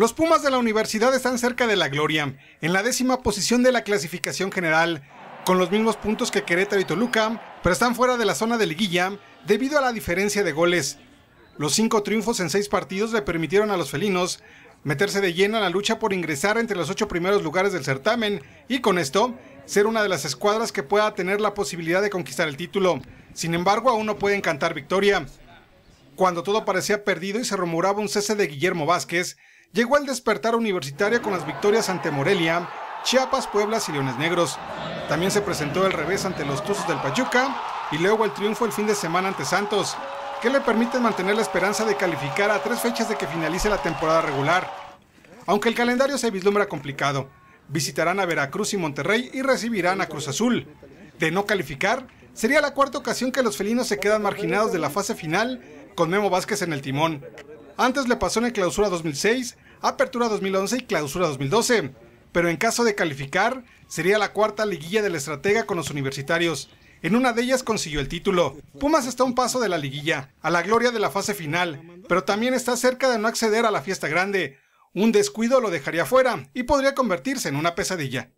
Los Pumas de la universidad están cerca de la gloria, en la décima posición de la clasificación general, con los mismos puntos que Querétaro y Toluca, pero están fuera de la zona de liguilla debido a la diferencia de goles. Los cinco triunfos en seis partidos le permitieron a los felinos meterse de lleno en la lucha por ingresar entre los ocho primeros lugares del certamen y con esto ser una de las escuadras que pueda tener la posibilidad de conquistar el título. Sin embargo, aún no puede encantar victoria. Cuando todo parecía perdido y se rumoraba un cese de Guillermo Vázquez, llegó al despertar universitario con las victorias ante Morelia, Chiapas, Pueblas y Leones Negros. También se presentó el revés ante los Tuzos del Pachuca y luego el triunfo el fin de semana ante Santos, que le permiten mantener la esperanza de calificar a tres fechas de que finalice la temporada regular. Aunque el calendario se vislumbra complicado, visitarán a Veracruz y Monterrey y recibirán a Cruz Azul. De no calificar, sería la cuarta ocasión que los felinos se quedan marginados de la fase final con Memo Vázquez en el timón. Antes le pasó en el Clausura 2006, Apertura 2011 y Clausura 2012, pero en caso de calificar, sería la cuarta liguilla de la estratega con los universitarios. En una de ellas consiguió el título. Pumas está a un paso de la liguilla, a la gloria de la fase final, pero también está cerca de no acceder a la fiesta grande. Un descuido lo dejaría fuera y podría convertirse en una pesadilla.